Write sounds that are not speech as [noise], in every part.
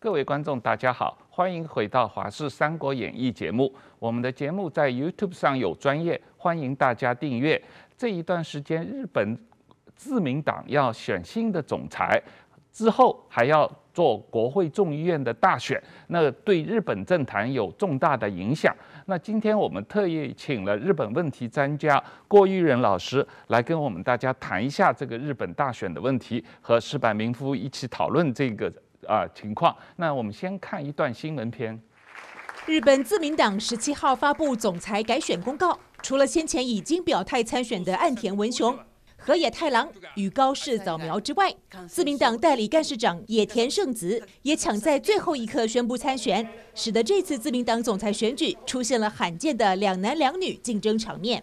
各位观众，大家好，欢迎回到《华视三国演义》节目。我们的节目在 YouTube 上有专业，欢迎大家订阅。这一段时间，日本自民党要选新的总裁，之后还要做国会众议院的大选，那对日本政坛有重大的影响。那今天我们特意请了日本问题专家郭玉仁老师来跟我们大家谈一下这个日本大选的问题，和石坂民夫一起讨论这个。啊，情况。那我们先看一段新闻片。日本自民党十七号发布总裁改选公告，除了先前已经表态参选的岸田文雄、河野太郎与高市早苗之外，自民党代理干事长野田圣子也抢在最后一刻宣布参选，使得这次自民党总裁选举出现了罕见的两男两女竞争场面。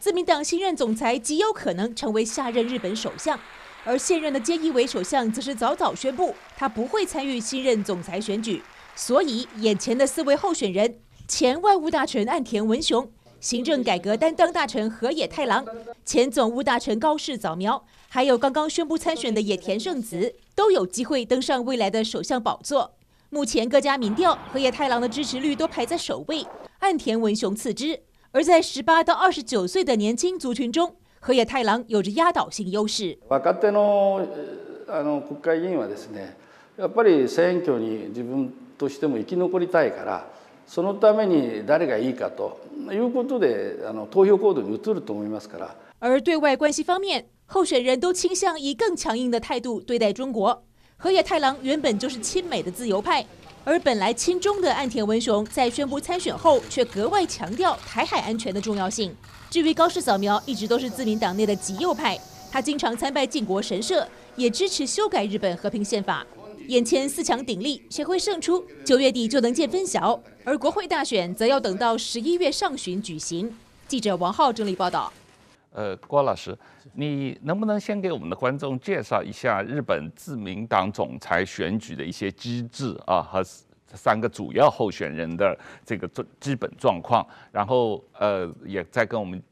自民党新任总裁极有可能成为下任日本首相。而现任的菅义伟首相则是早早宣布，他不会参与新任总裁选举，所以眼前的四位候选人，前外务大臣岸田文雄、行政改革担当大臣河野太郎、前总务大臣高市早苗，还有刚刚宣布参选的野田圣子，都有机会登上未来的首相宝座。目前各家民调，河野太郎的支持率都排在首位，岸田文雄次之。而在十八到二十九岁的年轻族群中，河野太郎有着压倒性优势。若手のあの国会議員はですね、やっぱり選挙に自分としても生き残りたいから、そのために誰がいいかということで、あの投票行動に移ると思いますから。而对外关系方面，候选人都倾向以更强硬的态度对待中国。河野太郎原本就是亲美的自由派。而本来亲中的岸田文雄在宣布参选后，却格外强调台海安全的重要性。至于高市扫描，一直都是自民党内的极右派，他经常参拜靖国神社，也支持修改日本和平宪法。眼前四强鼎立，谁会胜出，九月底就能见分晓。而国会大选则要等到十一月上旬举行。记者王浩整理报道。呃，郭老师。你能不能先给我们的观众介绍一下日本自民党总裁选举的一些机制啊，和三个主要候选人的这个基基本状况，然后呃也再跟我们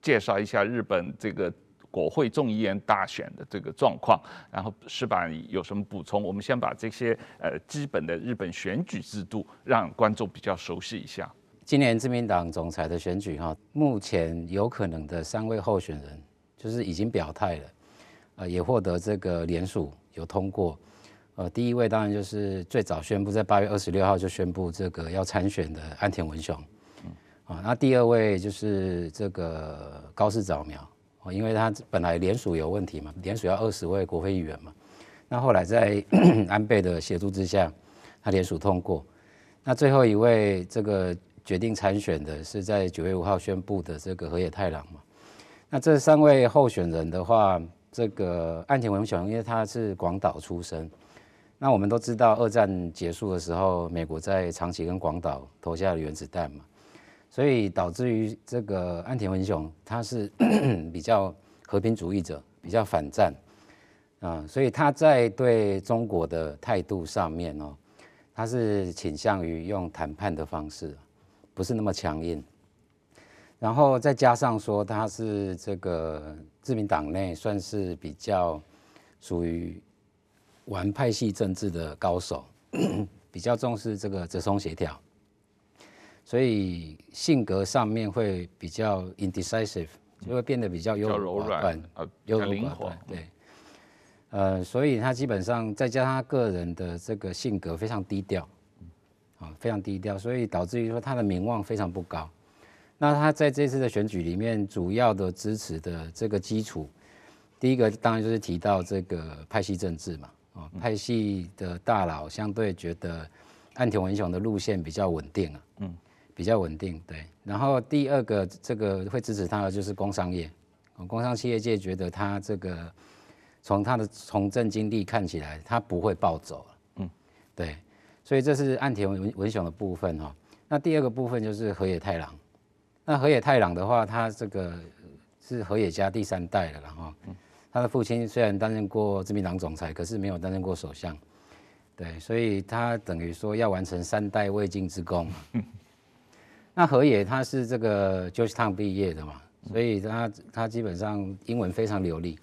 介绍一下日本这个国会众议院大选的这个状况，然后是吧？有什么补充？我们先把这些呃基本的日本选举制度让观众比较熟悉一下。今年自民党总裁的选举哈，目前有可能的三位候选人。就是已经表态了，呃，也获得这个联署有通过，呃，第一位当然就是最早宣布在八月二十六号就宣布这个要参选的安田文雄，啊，那第二位就是这个高市早苗，哦，因为他本来联署有问题嘛，联署要二十位国会议员嘛，那后来在 [coughs] 安倍的协助之下，他联署通过，那最后一位这个决定参选的是在九月五号宣布的这个河野太郎嘛。那这三位候选人的话，这个岸田文雄，因为他是广岛出生，那我们都知道二战结束的时候，美国在长崎跟广岛投下了原子弹嘛，所以导致于这个岸田文雄，他是 [coughs] 比较和平主义者，比较反战，啊，所以他在对中国的态度上面哦，他是倾向于用谈判的方式，不是那么强硬。然后再加上说他是这个自民党内算是比较属于玩派系政治的高手，比较重视这个折衷协调，所以性格上面会比较 indecisive，就会变得比较优柔软，呃，柔灵活，对，呃，所以他基本上再加上他个人的这个性格非常低调，啊，非常低调，所以导致于说他的名望非常不高。那他在这次的选举里面，主要的支持的这个基础，第一个当然就是提到这个派系政治嘛，啊，派系的大佬相对觉得岸田文雄的路线比较稳定啊，嗯，比较稳定，对。然后第二个这个会支持他的就是工商业，哦，工商企业界觉得他这个从他的从政经历看起来，他不会暴走，嗯，对。所以这是岸田文文雄的部分哈。那第二个部分就是河野太郎。那河野太郎的话，他这个是河野家第三代了，哈。他的父亲虽然担任过自民党总裁，可是没有担任过首相。对，所以他等于说要完成三代未竟之功。[laughs] 那河野他是这个 j u s e t w n 毕业的嘛，所以他他基本上英文非常流利。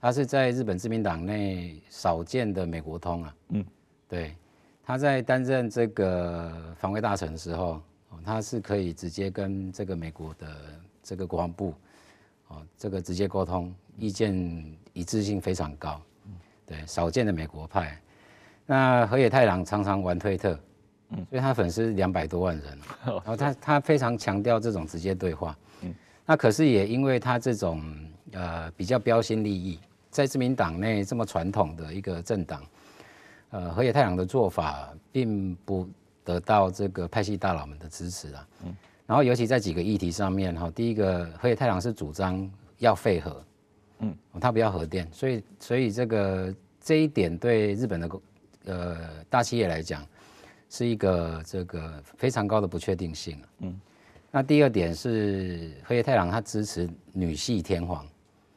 他是在日本自民党内少见的美国通啊。嗯。对。他在担任这个防卫大臣的时候。他是可以直接跟这个美国的这个国防部，哦，这个直接沟通，意见一致性非常高，对，少见的美国派。那河野太郎常常玩推特，所以他粉丝两百多万人，[laughs] 然后他他非常强调这种直接对话。那可是也因为他这种呃比较标新立异，在自民党内这么传统的一个政党，呃，河野太郎的做法并不。得到这个派系大佬们的支持啊。嗯，然后尤其在几个议题上面哈，第一个，河野太郎是主张要废核，嗯，他不要核电，所以所以这个这一点对日本的呃大企业来讲是一个这个非常高的不确定性啊，嗯，那第二点是河野太郎他支持女系天皇，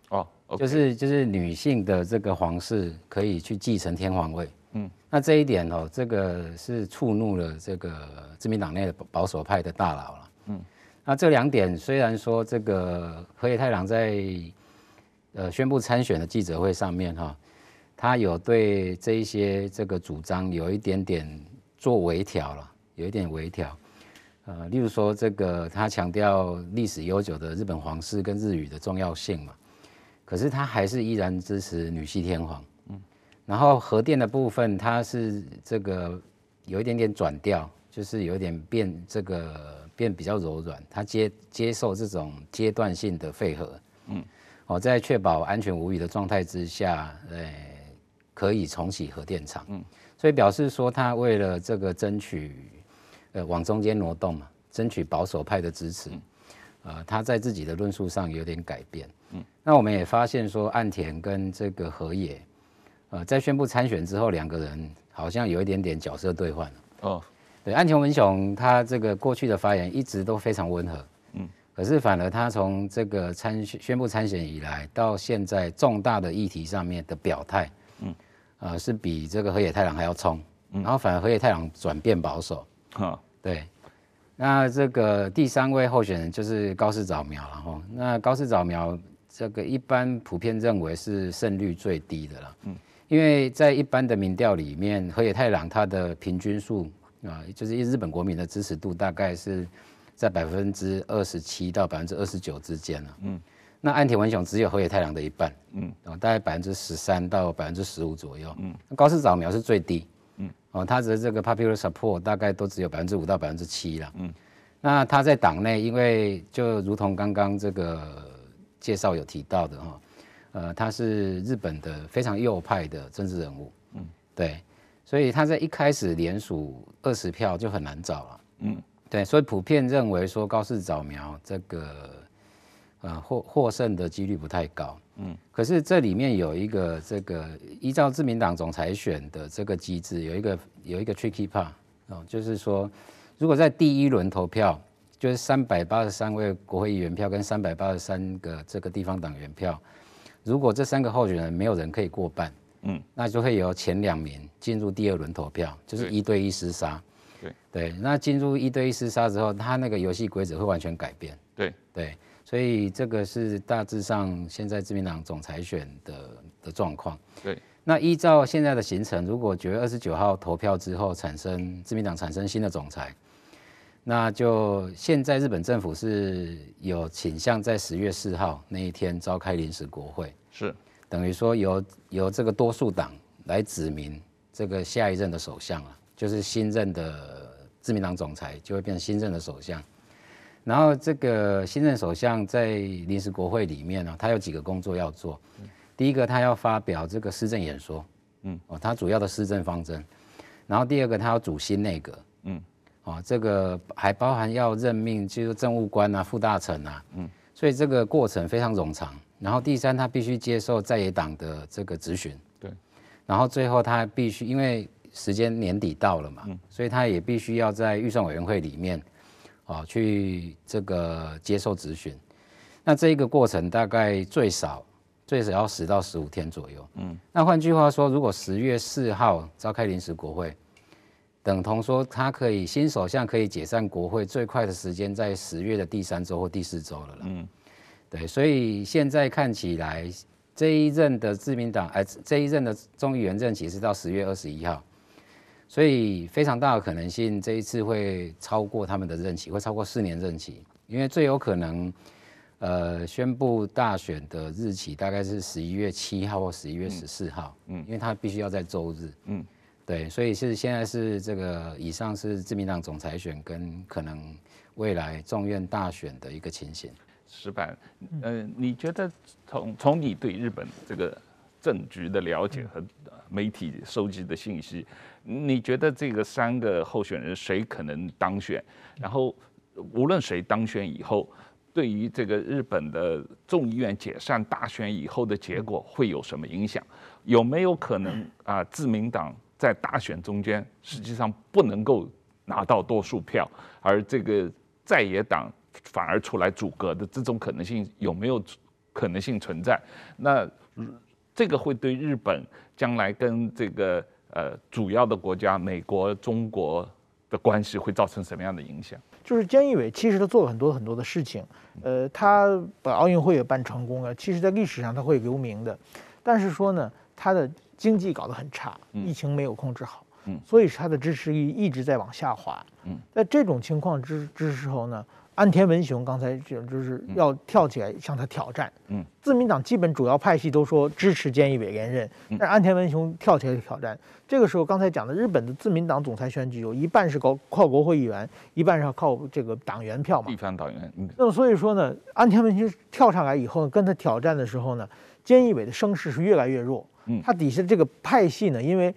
哦，就是就是女性的这个皇室可以去继承天皇位。嗯，那这一点哦，这个是触怒了这个自民党内的保守派的大佬了。嗯，那这两点虽然说这个河野太郎在呃宣布参选的记者会上面哈，他有对这一些这个主张有一点点做微调了，有一点微调。呃，例如说这个他强调历史悠久的日本皇室跟日语的重要性嘛，可是他还是依然支持女系天皇。然后核电的部分，它是这个有一点点转调，就是有点变这个变比较柔软，它接接受这种阶段性的废核，嗯，我在确保安全无虞的状态之下，呃，可以重启核电厂，嗯，所以表示说他为了这个争取，呃，往中间挪动嘛，争取保守派的支持，呃，他在自己的论述上有点改变，嗯，那我们也发现说岸田跟这个河野。呃，在宣布参选之后，两个人好像有一点点角色对换哦，对，安田文雄他这个过去的发言一直都非常温和。嗯，可是反而他从这个参宣布参选以来，到现在重大的议题上面的表态，嗯，呃，是比这个河野太郎还要冲。然后反而河野太郎转变保守。好，对，那这个第三位候选人就是高市早苗了哈。那高市早苗这个一般普遍认为是胜率最低的了。嗯。因为在一般的民调里面，河野太郎他的平均数啊，就是日本国民的支持度大概是在百分之二十七到百分之二十九之间了。嗯，那安田文雄只有河野太郎的一半。嗯，大概百分之十三到百分之十五左右。嗯，高市早苗是最低。嗯，哦，他的这个 popular support 大概都只有百分之五到百分之七了。嗯，那他在党内，因为就如同刚刚这个介绍有提到的哈。呃，他是日本的非常右派的政治人物，嗯，对，所以他在一开始连署二十票就很难找了，嗯，对，所以普遍认为说高市早苗这个呃获获胜的几率不太高，嗯，可是这里面有一个这个依照自民党总裁选的这个机制，有一个有一个 tricky part 哦，就是说如果在第一轮投票，就是三百八十三位国会议员票跟三百八十三个这个地方党员票。如果这三个候选人没有人可以过半，嗯，那就会由前两名进入第二轮投票，就是一对一厮杀。对对，那进入一对一厮杀之后，他那个游戏规则会完全改变。对对，所以这个是大致上现在自民党总裁选的的状况。对，那依照现在的行程，如果九月二十九号投票之后产生自民党产生新的总裁。那就现在日本政府是有倾向在十月四号那一天召开临时国会，是等于说由由这个多数党来指明这个下一任的首相啊，就是新任的自民党总裁就会变成新任的首相。然后这个新任首相在临时国会里面呢，他有几个工作要做。第一个，他要发表这个施政演说，嗯，哦，他主要的施政方针。然后第二个，他要主新内阁，嗯。哦，这个还包含要任命，就是政务官啊、副大臣啊，嗯，所以这个过程非常冗长。然后第三，他必须接受在野党的这个质询，对。然后最后他必须，因为时间年底到了嘛，所以他也必须要在预算委员会里面，哦，去这个接受质询。那这一个过程大概最少最少要十到十五天左右，嗯。那换句话说，如果十月四号召开临时国会。等同说，他可以新首相可以解散国会，最快的时间在十月的第三周或第四周了嗯，对，所以现在看起来，这一任的自民党，哎，这一任的众议员任期是到十月二十一号，所以非常大的可能性，这一次会超过他们的任期，会超过四年任期，因为最有可能，呃，宣布大选的日期大概是十一月七号或十一月十四号，嗯，因为他必须要在周日，嗯。对，所以是现在是这个以上是自民党总裁选跟可能未来众院大选的一个情形。石板，嗯，你觉得从从你对日本这个政局的了解和媒体收集的信息，你觉得这个三个候选人谁可能当选？然后无论谁当选以后，对于这个日本的众议院解散大选以后的结果会有什么影响？有没有可能啊，自民党？在大选中间，实际上不能够拿到多数票，而这个在野党反而出来阻隔的这种可能性有没有可能性存在？那这个会对日本将来跟这个呃主要的国家美国、中国的关系会造成什么样的影响？就是菅义伟，其实他做了很多很多的事情，呃，他把奥运会也办成功了，其实在历史上他会留名的，但是说呢，他的。经济搞得很差，疫情没有控制好，所以他的支持率一直在往下滑。在这种情况之之时候呢，安田文雄刚才就就是要跳起来向他挑战。嗯，自民党基本主要派系都说支持菅义伟连任，但是安田文雄跳起来挑战。这个时候，刚才讲的日本的自民党总裁选举有一半是靠靠国会议员，一半是靠这个党员票嘛？地方党员。那么所以说呢，安田文雄跳上来以后，跟他挑战的时候呢，菅义伟的声势是越来越弱。他底下这个派系呢，因为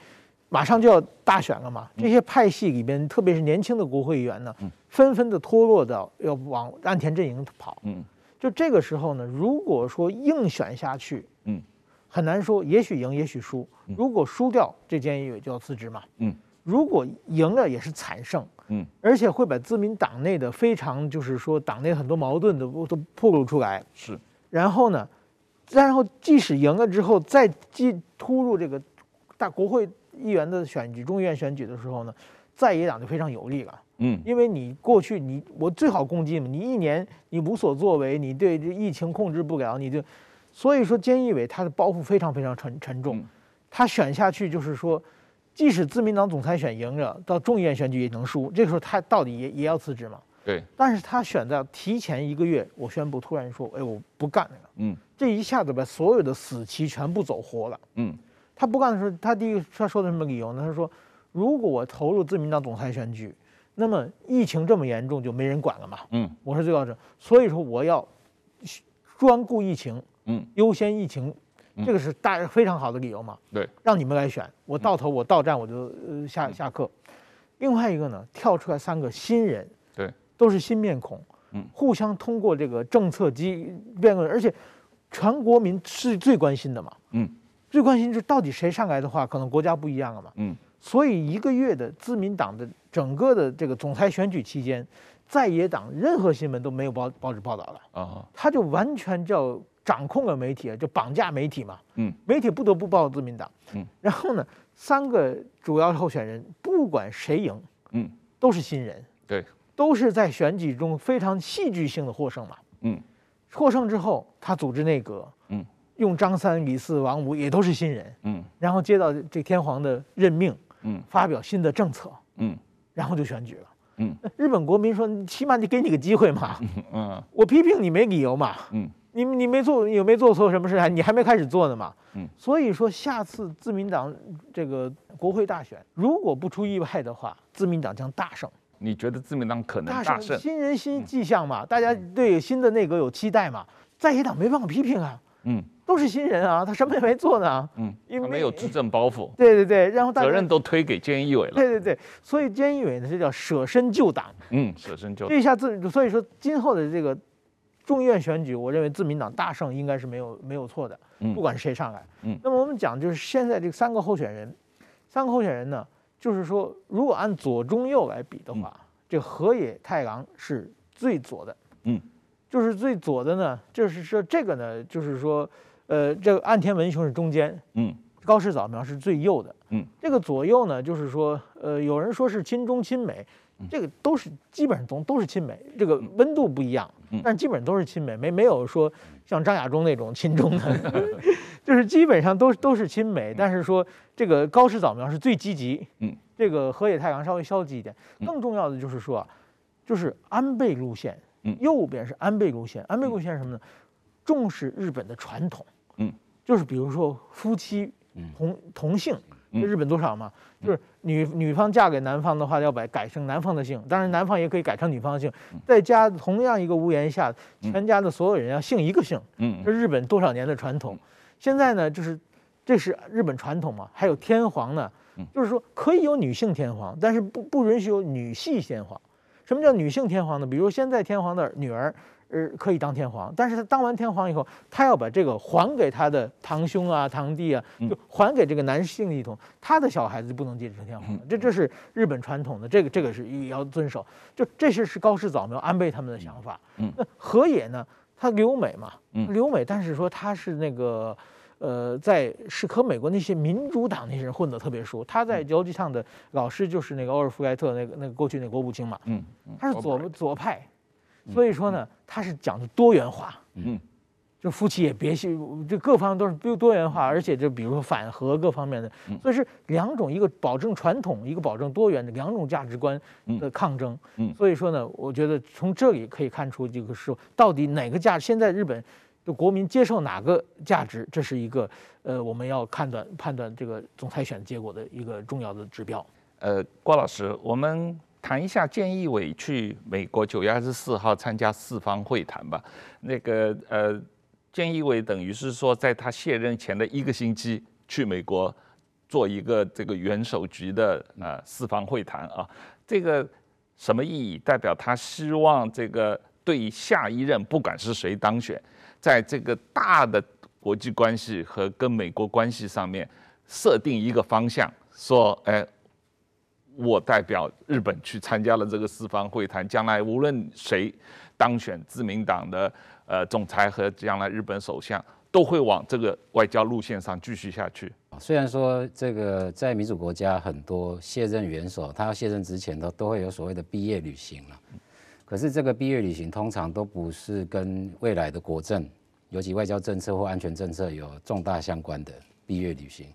马上就要大选了嘛，这些派系里边，特别是年轻的国会议员呢，纷纷的脱落到要往岸田阵营跑。嗯，就这个时候呢，如果说硬选下去，嗯，很难说，也许赢，也许输。如果输掉，这菅义伟就要辞职嘛。嗯，如果赢了也是惨胜。嗯，而且会把自民党内的非常就是说党内很多矛盾都都暴露出来。是。然后呢？然后，即使赢了之后，再进突入这个，大国会议员的选举，众议院选举的时候呢，在野党就非常有利了。嗯，因为你过去你我最好攻击嘛，你一年你无所作为，你对这疫情控制不了，你就，所以说菅义伟他的包袱非常非常沉沉重，他选下去就是说，即使自民党总裁选赢了，到众议院选举也能输，这个时候他到底也也要辞职嘛？对。但是他选在提前一个月，我宣布突然说，哎，我不干了。嗯。这一下子把所有的死棋全部走活了。嗯，他不干的时候，他第一个他说的什么理由呢？他说，如果我投入自民党总裁选举，那么疫情这么严重，就没人管了嘛。嗯，我是最高者，所以说我要专顾疫情，嗯，优先疫情，这个是大非常好的理由嘛。对，让你们来选，我到头我到站我就下下课。另外一个呢，跳出来三个新人，对，都是新面孔，嗯，互相通过这个政策机辩论，而且。全国民是最关心的嘛，嗯，最关心是到底谁上来的话，可能国家不一样了嘛，嗯，所以一个月的自民党的整个的这个总裁选举期间，在野党任何新闻都没有报报纸报道了啊，他就完全叫掌控了媒体，就绑架媒体嘛，嗯，媒体不得不报自民党，嗯，然后呢，三个主要候选人不管谁赢，嗯，都是新人，对，都是在选举中非常戏剧性的获胜嘛，嗯。获胜之后，他组织内阁，嗯，用张三、李四、王五也都是新人，嗯，然后接到这天皇的任命，嗯，发表新的政策，嗯，然后就选举了，嗯，日本国民说，起码你给你个机会嘛，[laughs] 嗯，我批评你没理由嘛，嗯，你你没做，有没做错什么事啊？你还没开始做呢嘛，嗯，所以说下次自民党这个国会大选，如果不出意外的话，自民党将大胜。你觉得自民党可能大胜？新人新迹象嘛，大家对新的内阁有期待嘛？在野党没办法批评啊，嗯，都是新人啊，他什么也没做呢，嗯，他没有执政包袱，[laughs] 对对对，然后责任都推给菅义伟了，对对对，所以菅义伟呢这叫舍身救党，嗯，舍身救。这一下自，所以说今后的这个众议院选举，我认为自民党大胜应该是没有没有错的，嗯，不管是谁上来，嗯，那么我们讲就是现在这三个候选人，三个候选人呢。就是说，如果按左中右来比的话，这河野太郎是最左的，嗯，就是最左的呢。就是说这个呢，就是说，呃，这个岸田文雄是中间，嗯，高市早苗是最右的，嗯，这个左右呢，就是说，呃，有人说是亲中亲美，这个都是基本上都都是亲美，这个温度不一样，但基本上都是亲美，没没有说。像张亚中那种亲中的，[laughs] 就是基本上都都是亲美，但是说这个高市早苗是最积极，嗯，这个河野太郎稍微消极一点。更重要的就是说，就是安倍路线，嗯，右边是安倍路线，安倍路线是什么呢？重视日本的传统，嗯，就是比如说夫妻同同姓。日本多少嘛？就是女女方嫁给男方的话，要把改成男方的姓。当然，男方也可以改成女方的姓。在家同样一个屋檐下，全家的所有人要姓一个姓。嗯，这日本多少年的传统？现在呢，就是这是日本传统嘛？还有天皇呢？就是说可以有女性天皇，但是不不允许有女系天皇。什么叫女性天皇呢？比如现在天皇的女儿。呃，可以当天皇，但是他当完天皇以后，他要把这个还给他的堂兄啊、堂弟啊，就还给这个男性系统，他的小孩子就不能继承天皇，这这是日本传统的，这个这个是也要遵守。就这些是高氏早苗、安倍他们的想法。嗯，那河野呢？他留美嘛，留美，但是说他是那个，呃，在是和美国那些民主党那些人混得特别熟。他在交际上的老师就是那个欧尔夫盖特，那个那个过去那个国务卿嘛。嗯，他是左左派。所以说呢，他是讲的多元化，嗯，就夫妻也别信，这各方面都是多多元化，而且就比如反核各方面的，所以是两种，一个保证传统，一个保证多元的两种价值观的抗争。嗯，所以说呢，我觉得从这里可以看出，这个是到底哪个价，现在日本就国民接受哪个价值，这是一个呃，我们要判断判断这个总裁选结果的一个重要的指标。呃，郭老师，我们。谈一下建议委去美国九月二十四号参加四方会谈吧。那个呃，建议委等于是说在他卸任前的一个星期去美国做一个这个元首局的呃四方会谈啊。这个什么意义？代表他希望这个对下一任不管是谁当选，在这个大的国际关系和跟美国关系上面设定一个方向，说哎。我代表日本去参加了这个四方会谈。将来无论谁当选自民党的呃总裁和将来日本首相，都会往这个外交路线上继续下去。虽然说这个在民主国家很多卸任元首，他要卸任之前都都会有所谓的毕业旅行了，可是这个毕业旅行通常都不是跟未来的国政，尤其外交政策或安全政策有重大相关的毕业旅行。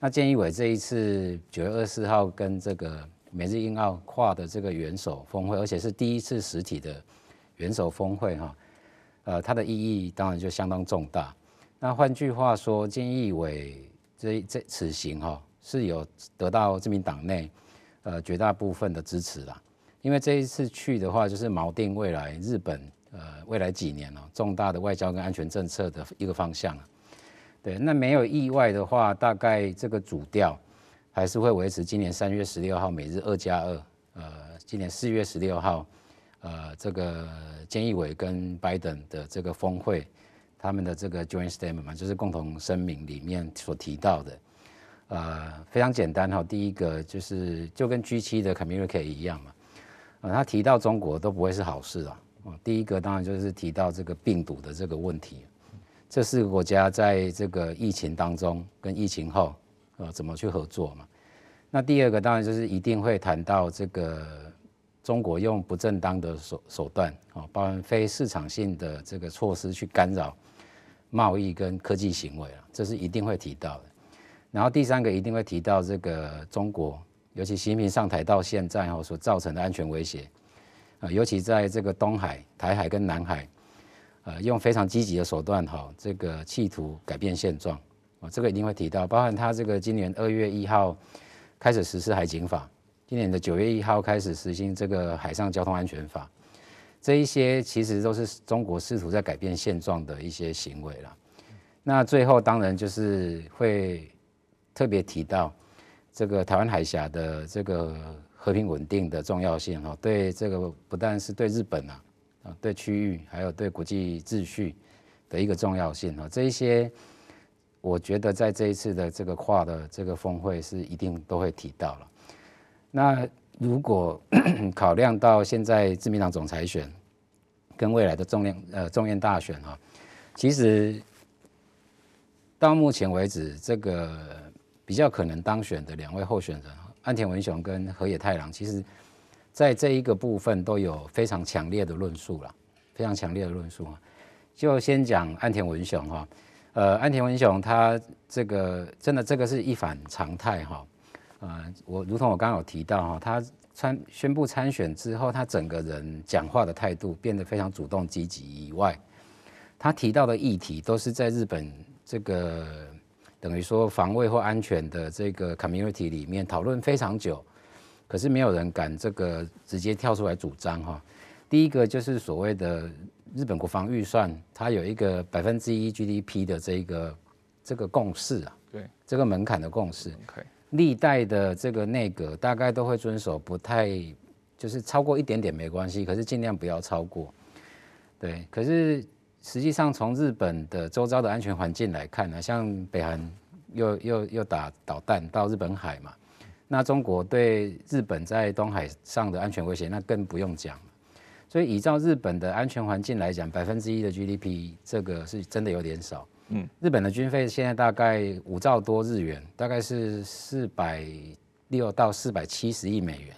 那建议委这一次九月二十四号跟这个美日印澳跨的这个元首峰会，而且是第一次实体的元首峰会哈，呃，它的意义当然就相当重大。那换句话说，建议委这这此行哈是有得到自民党内呃绝大部分的支持啦，因为这一次去的话，就是锚定未来日本呃未来几年哦重大的外交跟安全政策的一个方向。对，那没有意外的话，大概这个主调还是会维持。今年三月十六号每日二加二，呃，今年四月十六号，呃，这个菅义伟跟拜登的这个峰会，他们的这个 joint statement 嘛，就是共同声明里面所提到的，呃，非常简单哈，第一个就是就跟 G7 的 communicate 一样嘛，呃，他提到中国都不会是好事啊。哦、第一个当然就是提到这个病毒的这个问题。这四个国家在这个疫情当中跟疫情后，呃，怎么去合作嘛？那第二个当然就是一定会谈到这个中国用不正当的手手段，哦，包含非市场性的这个措施去干扰贸易跟科技行为啊，这是一定会提到的。然后第三个一定会提到这个中国，尤其习近平上台到现在哦所造成的安全威胁，啊，尤其在这个东海、台海跟南海。呃，用非常积极的手段，哈，这个企图改变现状，啊，这个一定会提到，包含他这个今年二月一号开始实施海警法，今年的九月一号开始实行这个海上交通安全法，这一些其实都是中国试图在改变现状的一些行为了。那最后当然就是会特别提到这个台湾海峡的这个和平稳定的重要性，哈，对这个不但是对日本啊。啊，对区域还有对国际秩序的一个重要性啊，这一些我觉得在这一次的这个跨的这个峰会是一定都会提到了。那如果 [coughs] 考量到现在自民党总裁选跟未来的重量呃众院大选啊，其实到目前为止这个比较可能当选的两位候选人安田文雄跟河野太郎，其实。在这一个部分都有非常强烈的论述了，非常强烈的论述啊！就先讲安田文雄哈，呃，安田文雄他这个真的这个是一反常态哈，啊，我如同我刚刚有提到哈，他参宣布参选之后，他整个人讲话的态度变得非常主动积极以外，他提到的议题都是在日本这个等于说防卫或安全的这个 community 里面讨论非常久。可是没有人敢这个直接跳出来主张哈。第一个就是所谓的日本国防预算，它有一个百分之一 GDP 的这个这个共识啊，对这个门槛的共识。历代的这个内阁大概都会遵守，不太就是超过一点点没关系，可是尽量不要超过。对，可是实际上从日本的周遭的安全环境来看呢，像北韩又又又打导弹到日本海嘛。那中国对日本在东海上的安全威胁，那更不用讲所以，依照日本的安全环境来讲，百分之一的 GDP，这个是真的有点少。嗯，日本的军费现在大概五兆多日元，大概是四百六到四百七十亿美元。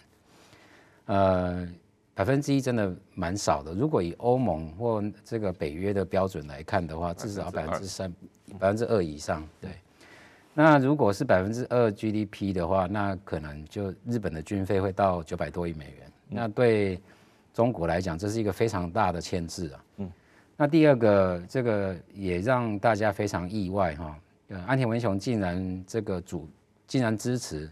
呃，百分之一真的蛮少的。如果以欧盟或这个北约的标准来看的话，至少百分之三，百分之二以上，对。那如果是百分之二 GDP 的话，那可能就日本的军费会到九百多亿美元。那对中国来讲，这是一个非常大的牵制啊。嗯。那第二个，这个也让大家非常意外哈。呃，安田文雄竟然这个主竟然支持，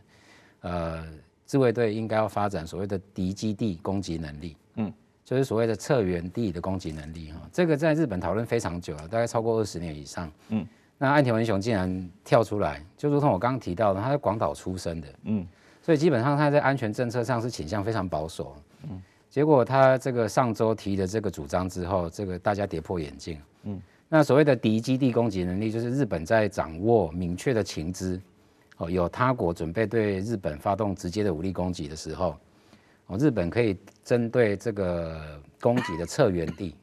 呃，自卫队应该要发展所谓的敌基地攻击能力。嗯。就是所谓的策源地的攻击能力哈。这个在日本讨论非常久了，大概超过二十年以上。嗯。那岸田文雄竟然跳出来，就如同我刚刚提到的，他在广岛出生的，嗯，所以基本上他在安全政策上是倾向非常保守。嗯，结果他这个上周提的这个主张之后，这个大家跌破眼镜。嗯，那所谓的敌基地攻击能力，就是日本在掌握明确的情资，哦，有他国准备对日本发动直接的武力攻击的时候，哦，日本可以针对这个攻击的策源地，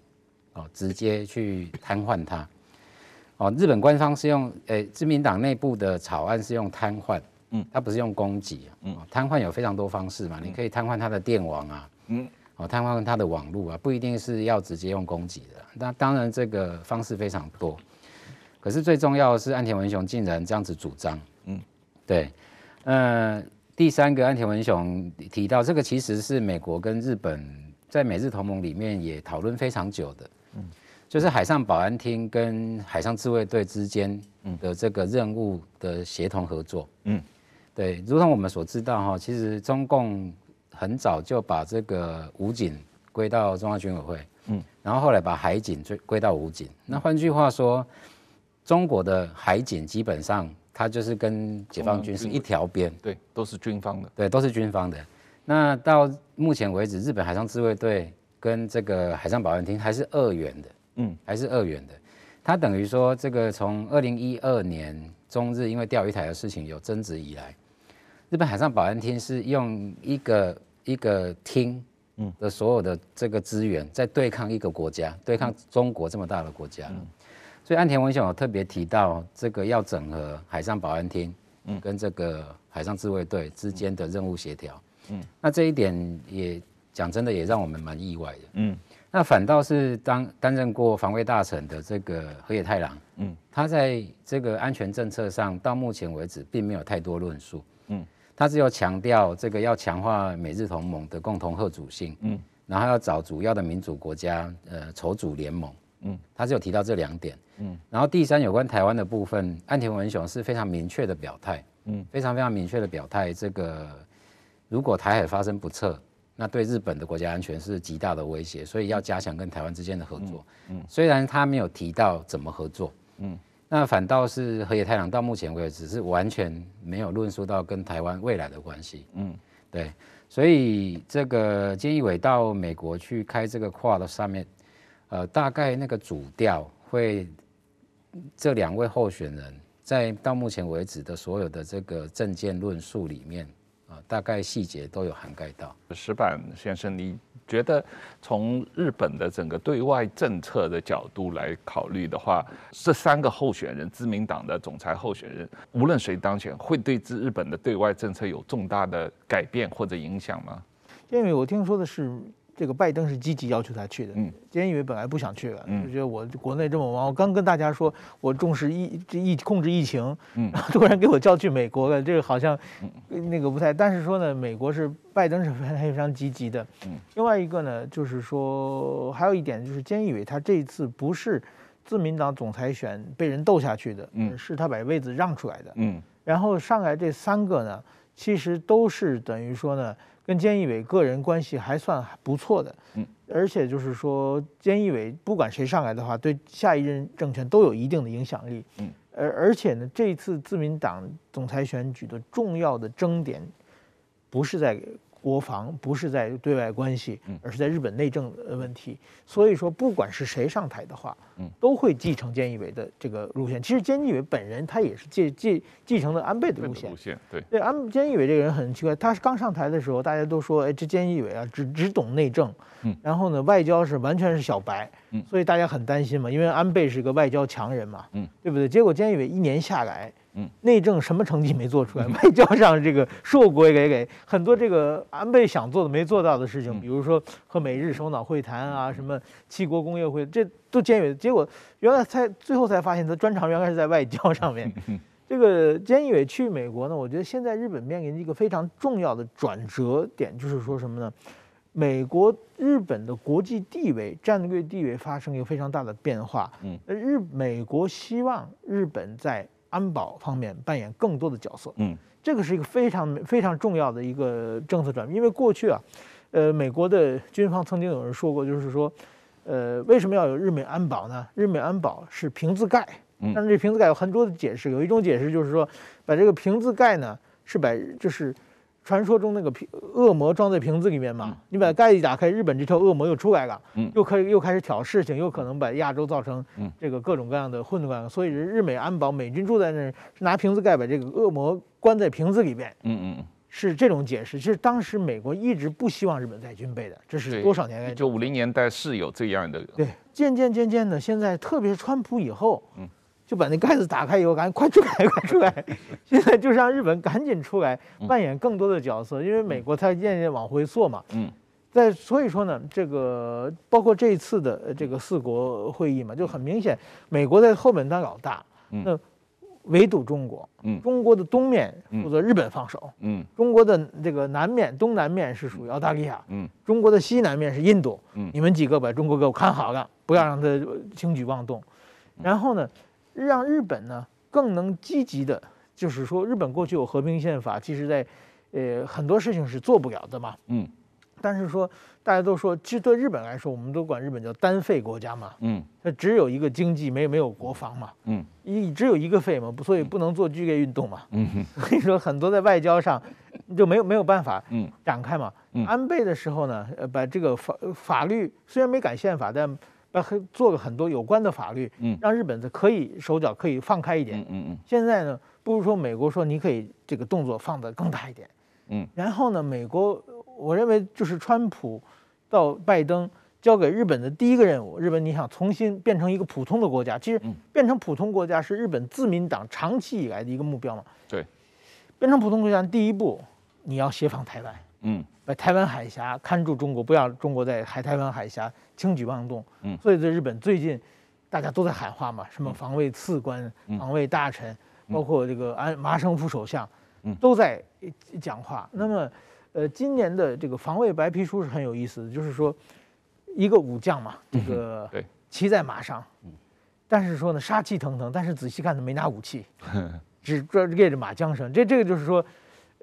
哦，直接去瘫痪它。哦，日本官方是用诶，自民党内部的草案是用瘫痪，嗯，它不是用攻击，嗯，瘫痪有非常多方式嘛，你可以瘫痪它的电网啊，嗯，哦，瘫痪它的网络啊，不一定是要直接用攻击的，那当然这个方式非常多，可是最重要的是岸田文雄竟然这样子主张，嗯，对，嗯，第三个岸田文雄提到这个其实是美国跟日本在美日同盟里面也讨论非常久的，嗯。就是海上保安厅跟海上自卫队之间的这个任务的协同合作。嗯，对，如同我们所知道哈，其实中共很早就把这个武警归到中央军委会。嗯，然后后来把海警归到武警。那换句话说，中国的海警基本上它就是跟解放军是一条边。对，都是军方的。对，都是军方的。那到目前为止，日本海上自卫队跟这个海上保安厅还是二元的。嗯，还是二元的。他等于说，这个从二零一二年中日因为钓鱼台的事情有争执以来，日本海上保安厅是用一个一个厅的所有的这个资源，在对抗一个国家，对抗中国这么大的国家。所以岸田文雄有特别提到，这个要整合海上保安厅跟这个海上自卫队之间的任务协调。嗯，那这一点也讲真的，也让我们蛮意外的。嗯。那反倒是当担任过防卫大臣的这个河野太郎，嗯，他在这个安全政策上到目前为止并没有太多论述，嗯，他只有强调这个要强化美日同盟的共同贺主性，嗯，然后要找主要的民主国家呃筹组联盟，嗯，他只有提到这两点，嗯，然后第三有关台湾的部分，岸田文雄是非常明确的表态，嗯，非常非常明确的表态，这个如果台海发生不测。那对日本的国家安全是极大的威胁，所以要加强跟台湾之间的合作。嗯，虽然他没有提到怎么合作，嗯，那反倒是河野太郎到目前为止是完全没有论述到跟台湾未来的关系。嗯，对，所以这个菅义伟到美国去开这个跨的上面，呃，大概那个主调会，这两位候选人在到目前为止的所有的这个政见论述里面。大概细节都有涵盖到。石板先生，你觉得从日本的整个对外政策的角度来考虑的话，这三个候选人，自民党的总裁候选人，无论谁当选，会对自日本的对外政策有重大的改变或者影响吗？因为我听说的是。这个拜登是积极要求他去的，菅义伟本来不想去的，就觉得我国内这么忙，我刚跟大家说我重视疫疫控制疫情，然 [laughs] 后突然给我叫去美国了，这个好像那个不太。但是说呢，美国是拜登是非常积极的。另外一个呢，就是说还有一点就是菅义伟他这次不是自民党总裁选被人斗下去的，是他把位子让出来的。然后上来这三个呢，其实都是等于说呢。跟菅义伟个人关系还算不错的，嗯，而且就是说，菅义伟不管谁上来的话，对下一任政权都有一定的影响力，嗯，而而且呢，这次自民党总裁选举的重要的争点，不是在。国防不是在对外关系，而是在日本内政的问题。所以说，不管是谁上台的话，都会继承菅义伟的这个路线。其实菅义伟本人他也是继继继承了安倍的路线。对对，安菅义伟这个人很奇怪，他是刚上台的时候，大家都说，哎，这菅义伟啊，只只懂内政，然后呢，外交是完全是小白，所以大家很担心嘛，因为安倍是个外交强人嘛，对不对？结果菅义伟一年下来。内政什么成绩没做出来，[laughs] 外交上这个果也给给很多这个安倍想做的没做到的事情，比如说和美日首脑会谈啊，什么七国工业会，这都监狱。结果原来才最后才发现他专长原来是在外交上面。[laughs] 这个菅义伟去美国呢，我觉得现在日本面临一个非常重要的转折点，就是说什么呢？美国日本的国际地位、战略地位发生一个非常大的变化。嗯，日美国希望日本在。安保方面扮演更多的角色，嗯，这个是一个非常非常重要的一个政策转变。因为过去啊，呃，美国的军方曾经有人说过，就是说，呃，为什么要有日美安保呢？日美安保是瓶子盖，嗯，但是这瓶子盖有很多的解释，有一种解释就是说，把这个瓶子盖呢是把就是。传说中那个瓶恶魔装在瓶子里面嘛，你把盖一打开，日本这条恶魔又出来了，又可以又开始挑事情，又可能把亚洲造成这个各种各样的混乱。所以日美安保，美军住在那儿是拿瓶子盖把这个恶魔关在瓶子里面，嗯嗯，是这种解释。其实当时美国一直不希望日本带军备的，这是多少年？一九五零年代是有这样的。对，渐渐渐渐的，现在特别是川普以后。就把那盖子打开以后，赶紧快出来，快出来！[laughs] 现在就是让日本赶紧出来扮演更多的角色，因为美国它渐渐往回缩嘛。嗯，在所以说呢，这个包括这一次的这个四国会议嘛，就很明显，美国在后面当老大，那围堵中国。嗯，中国的东面负责日本放手。嗯，中国的这个南面、东南面是属于澳大利亚。嗯，中国的西南面是印度。嗯，你们几个把中国给我看好了，不要让他轻举妄动。然后呢？让日本呢更能积极的，就是说，日本过去有和平宪法，其实在，呃，很多事情是做不了的嘛。嗯。但是说，大家都说，其实对日本来说，我们都管日本叫单废国家嘛。嗯。它只有一个经济，没有没有国防嘛。嗯。一只有一个废嘛，不，所以不能做剧烈运动嘛。嗯。[laughs] 所以说，很多在外交上就没有没有办法展开嘛。安倍的时候呢，呃，把这个法法律虽然没改宪法，但呃，做了很多有关的法律，嗯，让日本的可以手脚可以放开一点，嗯嗯。现在呢，不如说美国说你可以这个动作放得更大一点，嗯。然后呢，美国我认为就是川普到拜登交给日本的第一个任务，日本你想重新变成一个普通的国家，其实变成普通国家是日本自民党长期以来的一个目标嘛，对。变成普通国家第一步，你要协防台湾。嗯，把台湾海峡看住中国，不让中国在海台湾海峡轻举妄动。嗯，所以在日本最近，大家都在喊话嘛，什么防卫次官、防卫大臣，包括这个安麻生副首相，嗯，都在讲话。那么，呃，今年的这个防卫白皮书是很有意思的，就是说，一个武将嘛，这个对，骑在马上，嗯，但是说呢，杀气腾腾，但是仔细看他没拿武器，[laughs] 只专练着马缰绳。这这个就是说。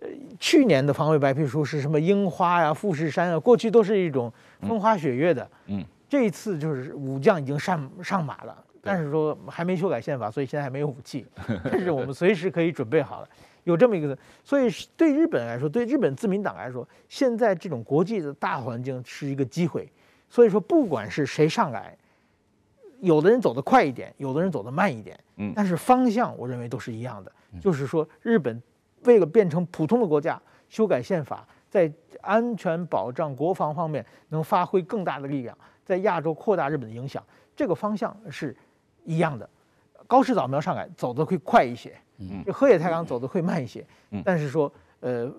呃，去年的防卫白皮书是什么樱花呀、富士山啊？过去都是一种风花雪月的，嗯，这一次就是武将已经上上马了，但是说还没修改宪法，所以现在还没有武器，[laughs] 但是我们随时可以准备好了，有这么一个。所以对日本来说，对日本自民党来说，现在这种国际的大环境是一个机会。所以说，不管是谁上来，有的人走得快一点，有的人走得慢一点，嗯，但是方向我认为都是一样的，就是说日本。为了变成普通的国家，修改宪法，在安全保障、国防方面能发挥更大的力量，在亚洲扩大日本的影响，这个方向是一样的。高市早苗上来走的会快一些，这河野太郎走的会慢一些，但是说。呃，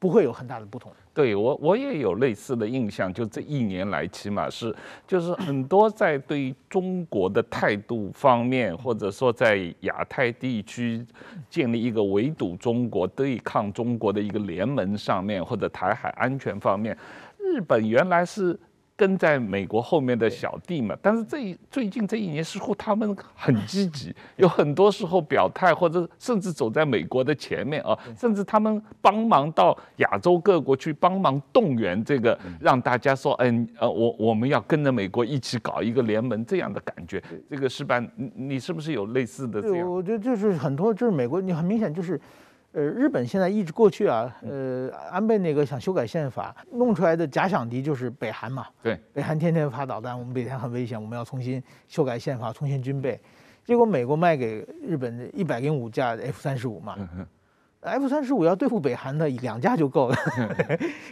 不会有很大的不同。对我，我也有类似的印象。就这一年来，起码是，就是很多在对中国的态度方面，或者说在亚太地区建立一个围堵中国、对抗中国的一个联盟上面，或者台海安全方面，日本原来是。跟在美国后面的小弟嘛，但是这最近这一年似乎他们很 [laughs] 积极，有很多时候表态，或者甚至走在美国的前面啊，甚至他们帮忙到亚洲各国去帮忙动员这个，让大家说，嗯，呃，我我们要跟着美国一起搞一个联盟这样的感觉。这个石板，你你是不是有类似的？这样？我觉得就是很多，就是美国，你很明显就是。呃，日本现在一直过去啊，呃，安倍那个想修改宪法，弄出来的假想敌就是北韩嘛。对，北韩天天发导弹，我们北韩很危险，我们要重新修改宪法，重新军备，结果美国卖给日本一百零五架 F 三十五嘛。F 三十五要对付北韩的两架就够了，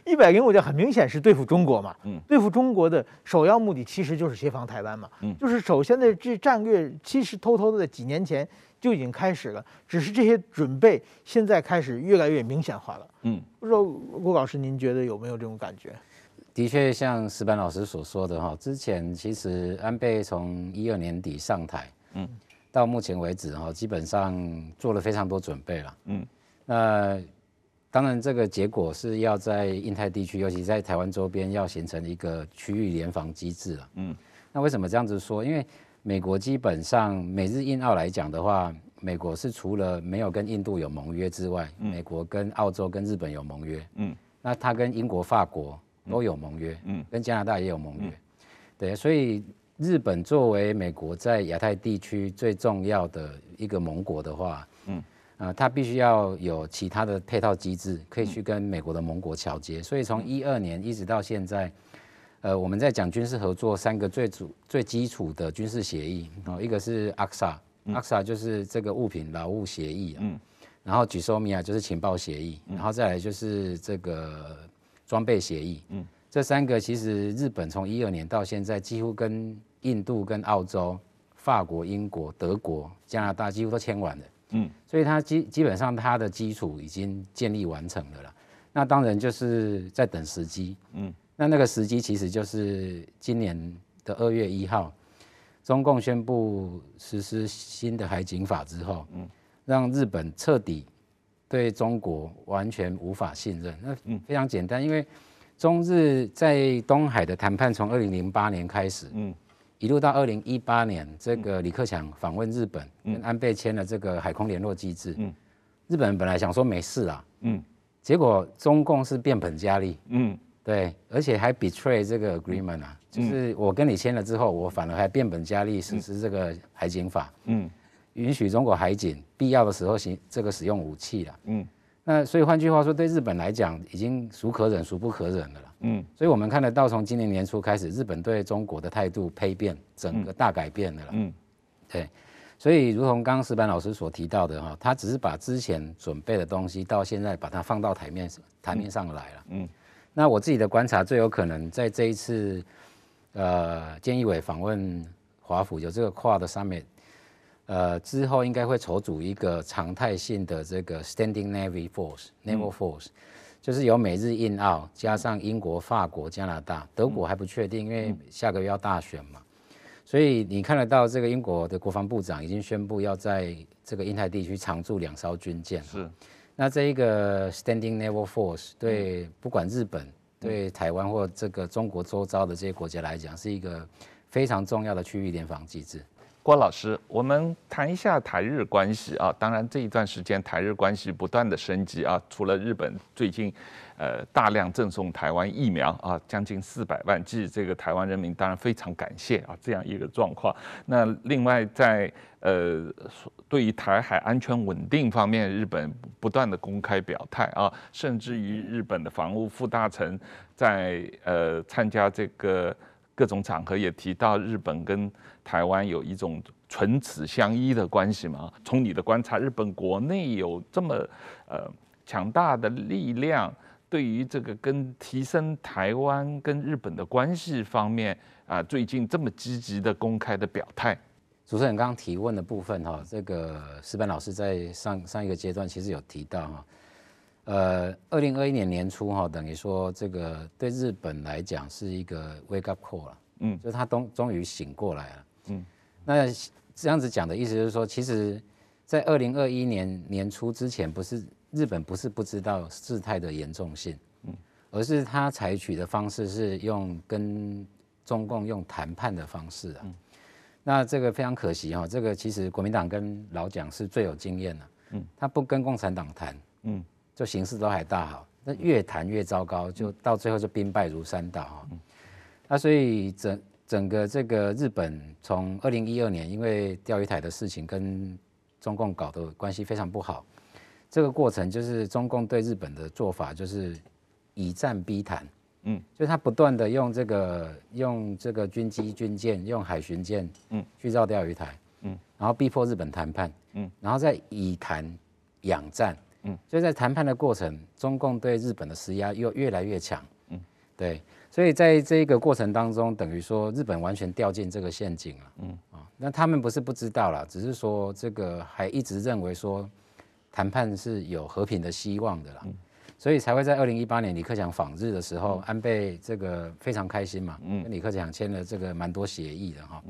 一百零五架很明显是对付中国嘛，嗯，对付中国的首要目的其实就是协防台湾嘛，嗯，就是首先的这战略其实偷偷的在几年前就已经开始了，只是这些准备现在开始越来越明显化了，嗯，不知道郭老师您觉得有没有这种感觉？的确，像石板老师所说的哈，之前其实安倍从一二年底上台，嗯，到目前为止哈，基本上做了非常多准备了，嗯。那当然，这个结果是要在印太地区，尤其在台湾周边，要形成一个区域联防机制了。嗯，那为什么这样子说？因为美国基本上美日印澳来讲的话，美国是除了没有跟印度有盟约之外，美国跟澳洲、跟日本有盟约。嗯，那它跟英国、法国都有盟约，嗯，跟加拿大也有盟约。对，所以日本作为美国在亚太地区最重要的一个盟国的话，嗯。啊，它必须要有其他的配套机制，可以去跟美国的盟国桥接。所以从一二年一直到现在，呃，我们在讲军事合作三个最主最基础的军事协议，然后一个是 a u k u s a u k 就是这个物品劳务协议，嗯，然后据收米啊就是情报协议，然后再来就是这个装备协议，嗯，这三个其实日本从一二年到现在，几乎跟印度、跟澳洲、法国、英国、德国、加拿大几乎都签完了。所以它基基本上它的基础已经建立完成了啦。那当然就是在等时机，嗯，那那个时机其实就是今年的二月一号，中共宣布实施新的海警法之后，嗯，让日本彻底对中国完全无法信任，那非常简单，因为中日在东海的谈判从二零零八年开始，嗯。一路到二零一八年，这个李克强访问日本，跟安倍签了这个海空联络机制。嗯，日本人本来想说没事啦，嗯，结果中共是变本加厉，嗯，对，而且还 betray 这个 agreement 啊，就是我跟你签了之后，我反而还变本加厉实施这个海警法，嗯，允许中国海警必要的时候行这个使用武器了，嗯。那所以换句话说，对日本来讲，已经孰可忍，孰不可忍的了。嗯，所以我们看得到，从今年年初开始，日本对中国的态度丕变，整个大改变的了。嗯，对，所以如同刚石板老师所提到的哈，他只是把之前准备的东西，到现在把它放到台面台面上来了。嗯，那我自己的观察，最有可能在这一次，呃，菅义伟访问华府有这个跨的 Summit。呃，之后应该会筹组一个常态性的这个 Standing Naval Force，Naval Force，就是由美日印澳，加上英国、法国、加拿大、德国还不确定，因为下个月要大选嘛。所以你看得到这个英国的国防部长已经宣布要在这个印太地区常驻两艘军舰。是。那这一个 Standing Naval Force 对不管日本、对台湾或这个中国周遭的这些国家来讲，是一个非常重要的区域联防机制。郭老师，我们谈一下台日关系啊。当然，这一段时间台日关系不断的升级啊。除了日本最近，呃，大量赠送台湾疫苗啊，将近四百万剂，这个台湾人民当然非常感谢啊。这样一个状况。那另外，在呃，对于台海安全稳定方面，日本不断的公开表态啊，甚至于日本的防务副大臣在呃参加这个。各种场合也提到日本跟台湾有一种唇齿相依的关系嘛。从你的观察，日本国内有这么呃强大的力量，对于这个跟提升台湾跟日本的关系方面啊，最近这么积极的公开的表态。主持人刚刚提问的部分哈，这个石本老师在上上一个阶段其实有提到哈。呃，二零二一年年初哈，等于说这个对日本来讲是一个 wake up call 嗯，就他终终于醒过来了，嗯，那这样子讲的意思就是说，其实，在二零二一年年初之前，不是日本不是不知道事态的严重性，嗯，而是他采取的方式是用跟中共用谈判的方式啊，那这个非常可惜哈，这个其实国民党跟老蒋是最有经验的，嗯，他不跟共产党谈，嗯。就形势都还大好，那越谈越糟糕，就到最后就兵败如山倒啊。那所以整整个这个日本从二零一二年，因为钓鱼台的事情跟中共搞的关系非常不好，这个过程就是中共对日本的做法就是以战逼谈，嗯，就他不断的用这个用这个军机军舰，用海巡舰，嗯，去绕钓鱼台，嗯，然后逼迫日本谈判，嗯，然后再以谈养战。嗯，所以在谈判的过程，中共对日本的施压又越来越强。嗯，对，所以在这一个过程当中，等于说日本完全掉进这个陷阱了。嗯啊，那他们不是不知道了，只是说这个还一直认为说谈判是有和平的希望的啦。所以才会在二零一八年李克强访日的时候，安倍这个非常开心嘛，嗯，跟李克强签了这个蛮多协议的哈。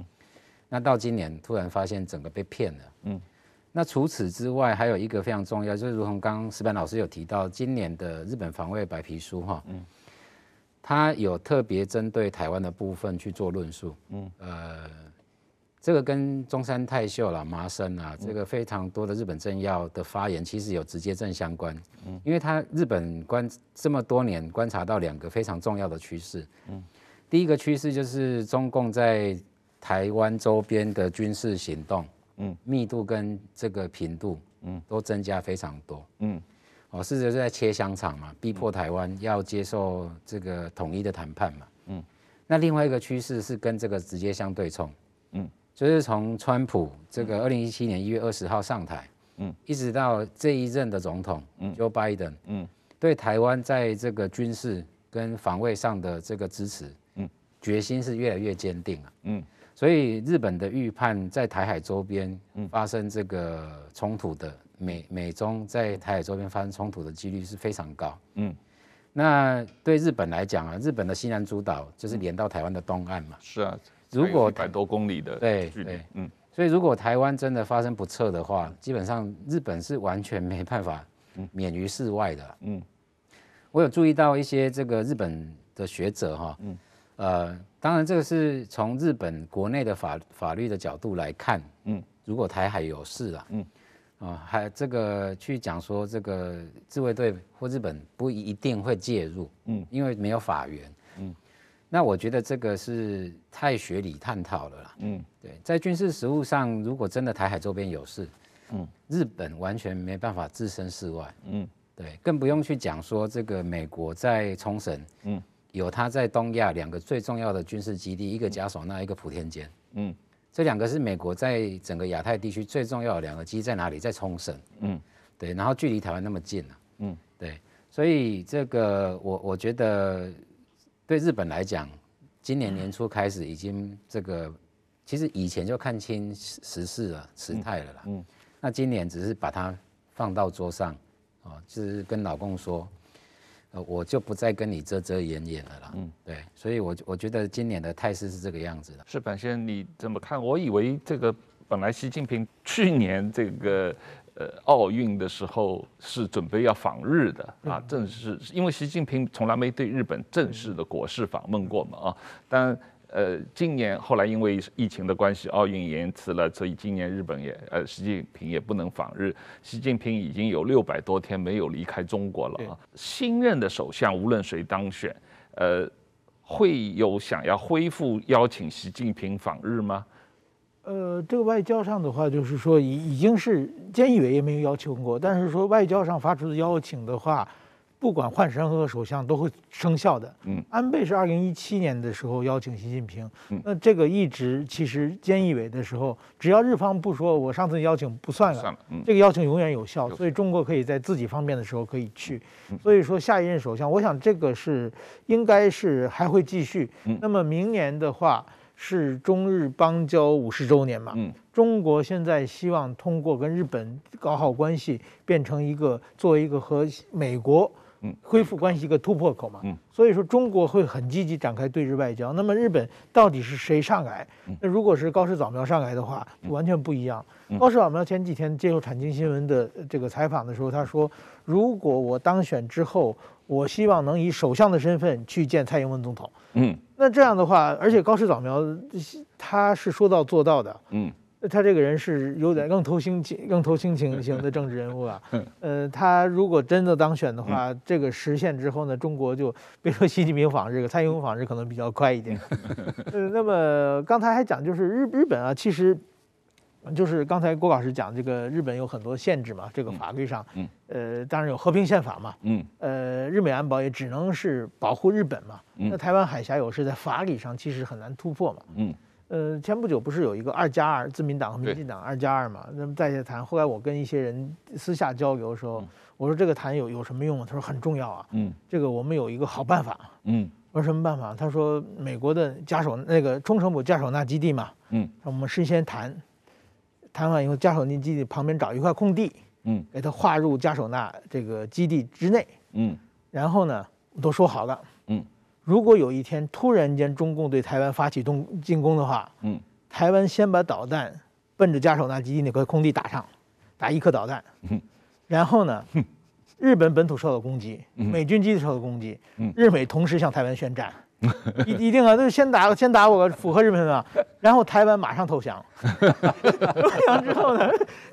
那到今年突然发现整个被骗了。嗯。那除此之外，还有一个非常重要，就是如同刚刚石板老师有提到，今年的日本防卫白皮书哈，嗯，它有特别针对台湾的部分去做论述，嗯，呃，这个跟中山太秀啦、麻生啊，这个非常多的日本政要的发言，其实有直接正相关，嗯，因为他日本观这么多年观察到两个非常重要的趋势，嗯，第一个趋势就是中共在台湾周边的军事行动。密度跟这个频度，嗯，都增加非常多。嗯，哦，事实是在切香肠嘛，逼迫台湾要接受这个统一的谈判嘛。嗯，那另外一个趋势是跟这个直接相对冲。嗯，就是从川普这个二零一七年一月二十号上台，嗯，一直到这一任的总统，嗯，Joe Biden，嗯，对台湾在这个军事跟防卫上的这个支持，嗯，决心是越来越坚定了。嗯。所以日本的预判，在台海周边发生这个冲突的美美中在台海周边发生冲突的几率是非常高。嗯，那对日本来讲啊，日本的西南诸岛就是连到台湾的东岸嘛。是啊，如果一百多公里的对对嗯，所以如果台湾真的发生不测的话，基本上日本是完全没办法免于世外的。嗯，我有注意到一些这个日本的学者哈。嗯，呃，当然，这个是从日本国内的法法律的角度来看，嗯，如果台海有事啊，嗯，啊，还这个去讲说这个自卫队或日本不一定会介入，嗯，因为没有法源，嗯，那我觉得这个是太学理探讨了啦，嗯，对，在军事实务上，如果真的台海周边有事，嗯，日本完全没办法置身事外，嗯，对，更不用去讲说这个美国在冲绳，嗯。有他在东亚两个最重要的军事基地，一个加索纳，一个普天间。嗯，这两个是美国在整个亚太地区最重要的两个基，在哪里？在冲绳。嗯，对。然后距离台湾那么近呢。嗯，对。所以这个我我觉得对日本来讲，今年年初开始已经这个其实以前就看清时事了时态了啦。嗯，那今年只是把它放到桌上，啊，就是跟老公说。呃，我就不再跟你遮遮掩掩了啦。嗯，对，所以我我觉得今年的态势是这个样子的。是，本先你怎么看？我以为这个本来习近平 [laughs] 去年这个呃奥运的时候是准备要访日的啊，正是因为习近平从来没对日本正式的国事访问过嘛啊，但。呃，今年后来因为疫情的关系，奥运延迟了，所以今年日本也呃，习近平也不能访日。习近平已经有六百多天没有离开中国了啊。新任的首相无论谁当选，呃，会有想要恢复邀请习近平访日吗？呃，这个外交上的话，就是说已已经是菅义伟也没有邀请过，但是说外交上发出的邀请的话。不管换谁和首相都会生效的。嗯，安倍是二零一七年的时候邀请习近平。嗯，那这个一直其实，菅义伟的时候，只要日方不说，我上次邀请不算了。算了，嗯，这个邀请永远有效，所以中国可以在自己方便的时候可以去。所以说下一任首相，我想这个是应该是还会继续。那么明年的话是中日邦交五十周年嘛？嗯，中国现在希望通过跟日本搞好关系，变成一个作为一个和美国。恢复关系一个突破口嘛，嗯，所以说中国会很积极展开对日外交。那么日本到底是谁上来？那如果是高市早苗上来的话，完全不一样。高市早苗前几天接受产经新闻的这个采访的时候，他说，如果我当选之后，我希望能以首相的身份去见蔡英文总统。嗯，那这样的话，而且高市早苗他是说到做到的。嗯。他这个人是有点更投心情、更投心情型的政治人物啊。嗯。呃，他如果真的当选的话，这个实现之后呢，中国就别说习近平访日了，蔡英文访日可能比较快一点。嗯。那么刚才还讲，就是日日本啊，其实就是刚才郭老师讲，这个日本有很多限制嘛，这个法律上。嗯。呃，当然有和平宪法嘛。嗯。呃，日美安保也只能是保护日本嘛。嗯。那台湾海峡有事，在法理上其实很难突破嘛。嗯。呃，前不久不是有一个二加二自民党和民进党二加二嘛？那么在下谈，后来我跟一些人私下交流的时候，我说这个谈有有什么用？他说很重要啊。嗯，这个我们有一个好办法。嗯，我说什么办法？他说美国的加手那个冲绳府加手纳基地嘛。嗯，我们事先谈谈完以后，加手那基地旁边找一块空地，嗯，给它划入加手纳这个基地之内。嗯，然后呢，都说好了。如果有一天突然间中共对台湾发起动进攻的话，嗯，台湾先把导弹奔着加手纳基地那块空地打上，打一颗导弹，然后呢，日本本土受到攻击，美军基地受到攻击，日美同时向台湾宣战。一一定啊，那就先打，先打我符合日本的，然后台湾马上投降。投降之后呢，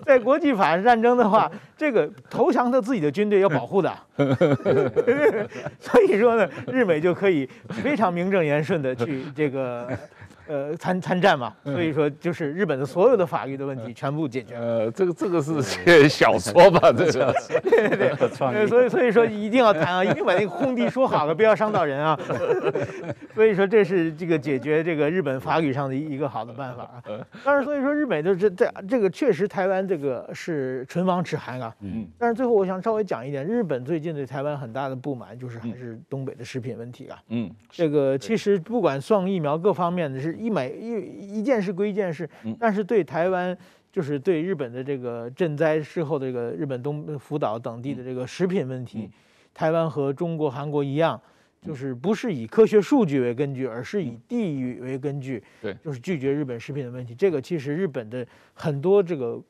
在国际法战争的话，这个投降他自己的军队要保护的，[laughs] 所以说呢，日美就可以非常名正言顺的去这个。呃，参参战嘛，所以说就是日本的所有的法律的问题全部解决。呃，这个这个是些小说吧，这个，[laughs] 对对对，所以所以说一定要谈啊，一定把那个空地说好了，不要伤到人啊。[laughs] 所以说这是这个解决这个日本法语上的一个好的办法啊。当然，所以说日本就是这这个确实台湾这个是唇亡齿寒啊。嗯。但是最后我想稍微讲一点，日本最近对台湾很大的不满就是还是东北的食品问题啊。嗯。这个其实不管送疫苗各方面的，是。一买一一件事归一件事，但是对台湾就是对日本的这个赈灾事后的这个日本东福岛等地的这个食品问题，台湾和中国、韩国一样，就是不是以科学数据为根据，而是以地域为根据，对，就是拒绝日本食品的问题。这个其实日本的很多这个。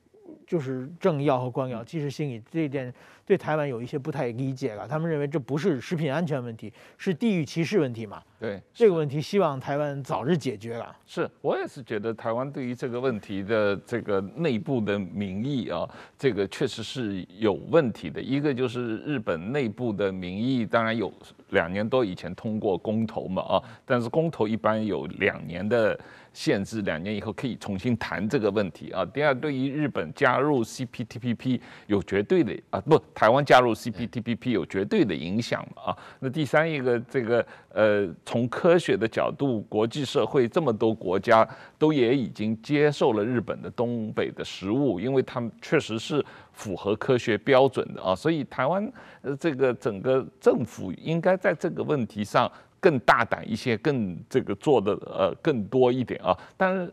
就是政要和官僚，其实心里这一点对台湾有一些不太理解了。他们认为这不是食品安全问题，是地域歧视问题嘛？对这个问题，希望台湾早日解决了。是我也是觉得台湾对于这个问题的这个内部的民意啊，这个确实是有问题的。一个就是日本内部的民意，当然有两年多以前通过公投嘛啊，但是公投一般有两年的。限制两年以后可以重新谈这个问题啊。第二，对于日本加入 CPTPP 有绝对的啊，不，台湾加入 CPTPP 有绝对的影响嘛啊。那第三一个这个呃，从科学的角度，国际社会这么多国家都也已经接受了日本的东北的食物，因为他们确实是符合科学标准的啊。所以台湾呃这个整个政府应该在这个问题上。更大胆一些，更这个做的呃更多一点啊。但是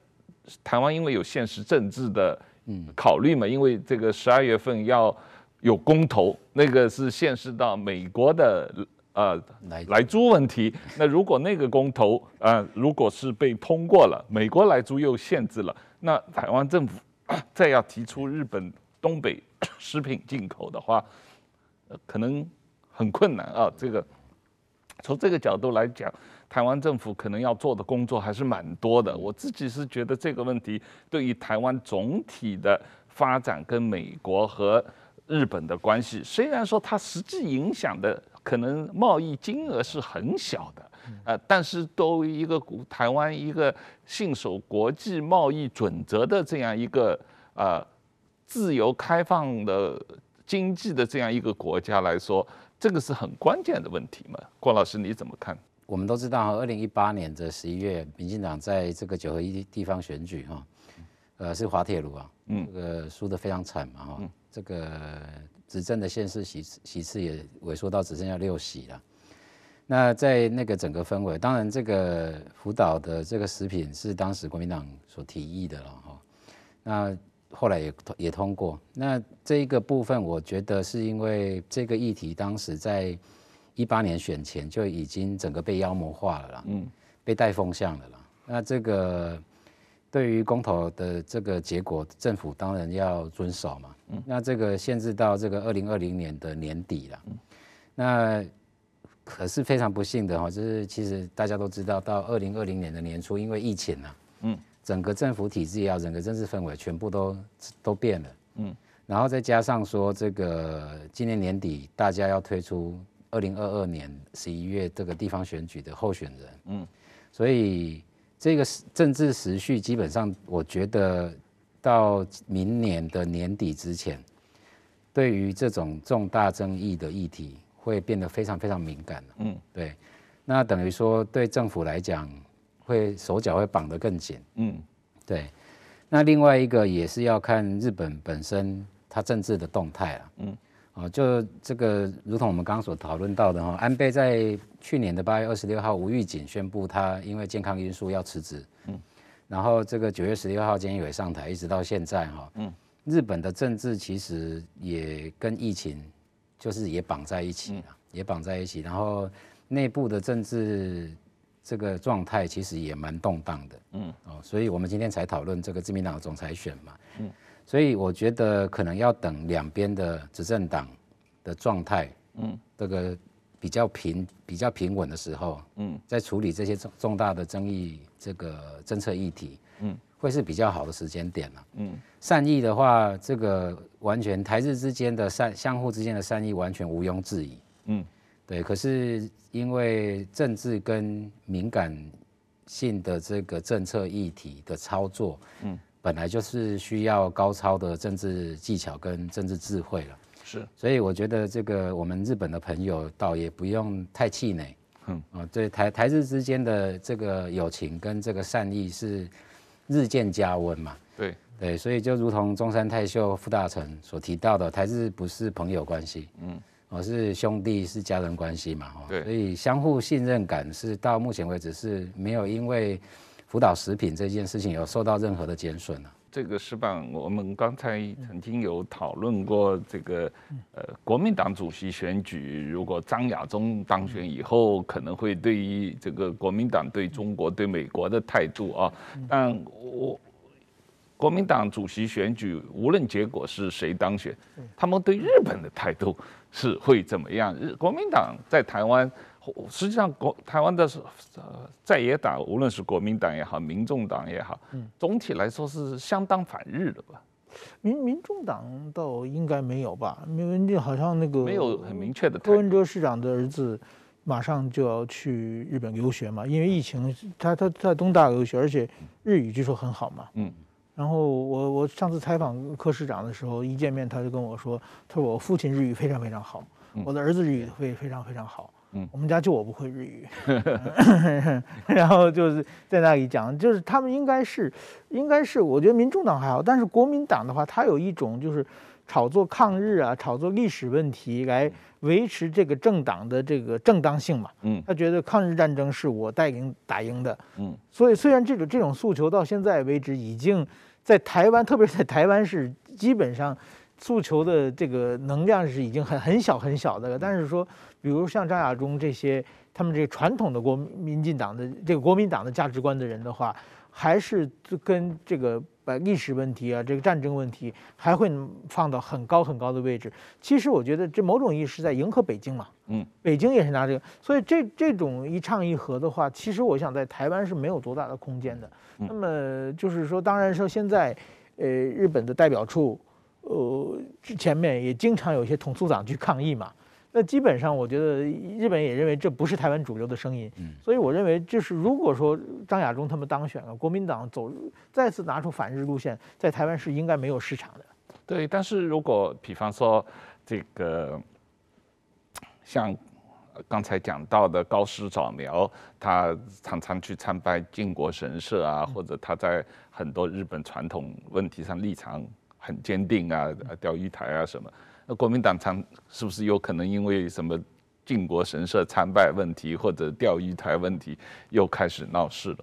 台湾因为有现实政治的考虑嘛，因为这个十二月份要有公投，那个是现实到美国的呃来来租问题。那如果那个公投啊如果是被通过了，美国来租又限制了，那台湾政府 [coughs] 再要提出日本东北食品进口的话，可能很困难啊，这个。从这个角度来讲，台湾政府可能要做的工作还是蛮多的。我自己是觉得这个问题对于台湾总体的发展跟美国和日本的关系，虽然说它实际影响的可能贸易金额是很小的，呃，但是作为一个台湾一个信守国际贸易准则的这样一个呃自由开放的经济的这样一个国家来说。这个是很关键的问题嘛，郭老师你怎么看？我们都知道哈，二零一八年的十一月，民进党在这个九合一地方选举哈，呃是滑铁卢啊，嗯，这个输的非常惨嘛哈，这个执政的县市席席次也萎缩到只剩下六席了。那在那个整个氛围，当然这个辅导的这个食品是当时国民党所提议的了哈，那。后来也也通过，那这一个部分，我觉得是因为这个议题当时在一八年选前就已经整个被妖魔化了啦，嗯，被带风向了啦。那这个对于公投的这个结果，政府当然要遵守嘛，嗯，那这个限制到这个二零二零年的年底了，嗯，那可是非常不幸的哈，就是其实大家都知道，到二零二零年的年初，因为疫情啊，嗯。整个政府体制也好，整个政治氛围全部都都变了，嗯，然后再加上说这个今年年底大家要推出二零二二年十一月这个地方选举的候选人，嗯，所以这个政治时序基本上，我觉得到明年的年底之前，对于这种重大争议的议题会变得非常非常敏感嗯，对，那等于说对政府来讲。会手脚会绑得更紧，嗯，对。那另外一个也是要看日本本身它政治的动态了，嗯，哦，就这个，如同我们刚刚所讨论到的哈，安倍在去年的八月二十六号无预警宣布他因为健康因素要辞职，嗯，然后这个九月十六号菅义伟上台一直到现在哈，嗯，日本的政治其实也跟疫情就是也绑在一起了，也绑在一起，然后内部的政治。这个状态其实也蛮动荡的，嗯，哦，所以我们今天才讨论这个自民党的总裁选嘛，嗯，所以我觉得可能要等两边的执政党的状态，嗯，这个比较平、比较平稳的时候，嗯，在处理这些重重大的争议这个政策议题，嗯，会是比较好的时间点了，嗯，善意的话，这个完全台日之间的善相互之间的善意完全毋庸置疑，嗯。对，可是因为政治跟敏感性的这个政策议题的操作，嗯，本来就是需要高超的政治技巧跟政治智慧了。是，所以我觉得这个我们日本的朋友倒也不用太气馁，嗯，啊，对台台日之间的这个友情跟这个善意是日渐加温嘛。对，对，所以就如同中山太秀副大臣所提到的，台日不是朋友关系，嗯。我是兄弟，是家人关系嘛，对，所以相互信任感是到目前为止是没有因为福岛食品这件事情有受到任何的减损啊。这个事吧，我们刚才曾经有讨论过这个，呃，国民党主席选举，如果张亚中当选以后，可能会对于这个国民党对中国、对美国的态度啊，但我。国民党主席选举，无论结果是谁当选，他们对日本的态度是会怎么样？日国民党在台湾，实际上国台湾的是在野党，无论是国民党也好，民众党也好，总体来说是相当反日的吧？民民众党倒应该没有吧？郭郭好像那个没有很明确的态度。郭文哲市长的儿子马上就要去日本留学嘛，因为疫情，他他他在东大留学，而且日语据说很好嘛。嗯。然后我我上次采访柯市长的时候，一见面他就跟我说，他说我父亲日语非常非常好，我的儿子日语非非常非常好，我们家就我不会日语，[laughs] 然后就是在那里讲，就是他们应该是应该是，我觉得民众党还好，但是国民党的话，他有一种就是。炒作抗日啊，炒作历史问题来维持这个政党的这个正当性嘛？嗯，他觉得抗日战争是我带领打赢的，嗯，所以虽然这个这种诉求到现在为止，已经在台湾，特别是在台湾是基本上诉求的这个能量是已经很很小很小的，了。但是说，比如像张亚中这些他们这个传统的国民进党的这个国民党的价值观的人的话。还是跟这个把历史问题啊，这个战争问题还会放到很高很高的位置。其实我觉得这某种意义是在迎合北京嘛，嗯，北京也是拿这个，所以这这种一唱一和的话，其实我想在台湾是没有多大的空间的。那么就是说，当然说现在，呃，日本的代表处，呃，前面也经常有一些统促长去抗议嘛。那基本上，我觉得日本也认为这不是台湾主流的声音，所以我认为就是如果说张亚中他们当选了，国民党走再次拿出反日路线，在台湾是应该没有市场的。对，但是如果比方说这个像刚才讲到的高师早苗，他常常去参拜靖国神社啊，或者他在很多日本传统问题上立场很坚定啊，钓鱼台啊什么。那国民党常是不是有可能因为什么靖国神社参拜问题或者钓鱼台问题又开始闹事了？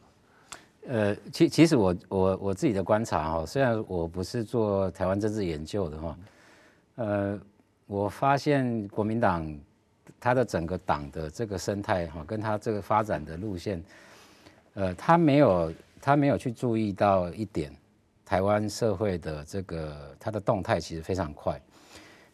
呃，其其实我我我自己的观察哈，虽然我不是做台湾政治研究的哈，呃，我发现国民党它的整个党的这个生态哈，跟它这个发展的路线，呃，它没有它没有去注意到一点，台湾社会的这个它的动态其实非常快。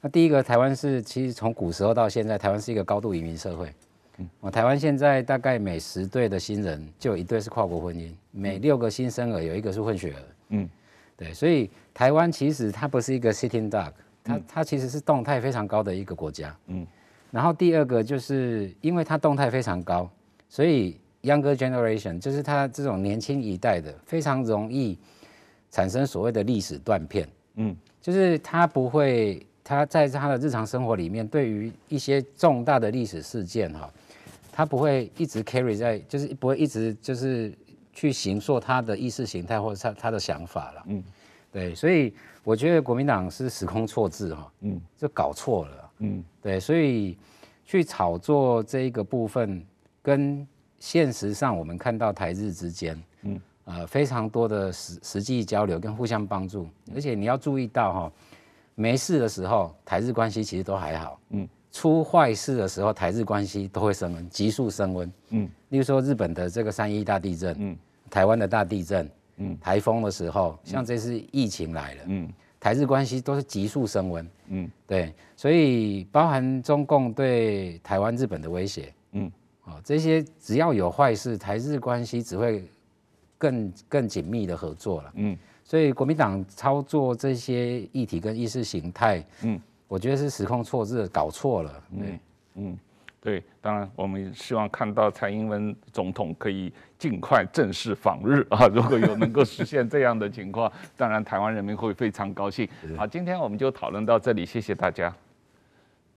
那第一个，台湾是其实从古时候到现在，台湾是一个高度移民社会。嗯，我台湾现在大概每十对的新人就有一对是跨国婚姻，每六个新生儿有一个是混血儿。嗯，对，所以台湾其实它不是一个 sitting duck，它它其实是动态非常高的一个国家。嗯，然后第二个就是因为它动态非常高，所以 younger generation 就是它这种年轻一代的非常容易产生所谓的历史断片。嗯，就是它不会。他在他的日常生活里面，对于一些重大的历史事件，哈，他不会一直 carry 在，就是不会一直就是去形塑他的意识形态或者他他的想法了。嗯，对，所以我觉得国民党是时空错置，哈，嗯，就搞错了。嗯，对，所以去炒作这一个部分，跟现实上我们看到台日之间，嗯，呃，非常多的实实际交流跟互相帮助，而且你要注意到，哈。没事的时候，台日关系其实都还好。嗯，出坏事的时候，台日关系都会升温，急速升温。嗯，例如说日本的这个三一大地震，嗯，台湾的大地震，嗯，台风的时候，像这次疫情来了，嗯，台日关系都是急速升温。嗯，对，所以包含中共对台湾、日本的威胁，嗯，哦，这些只要有坏事，台日关系只会更更紧密的合作了。嗯。所以国民党操作这些议题跟意识形态，嗯，我觉得是时空错置，搞错了，嗯嗯，对。当然，我们希望看到蔡英文总统可以尽快正式访日啊！[laughs] 如果有能够实现这样的情况，当然台湾人民会非常高兴。好，今天我们就讨论到这里，谢谢大家。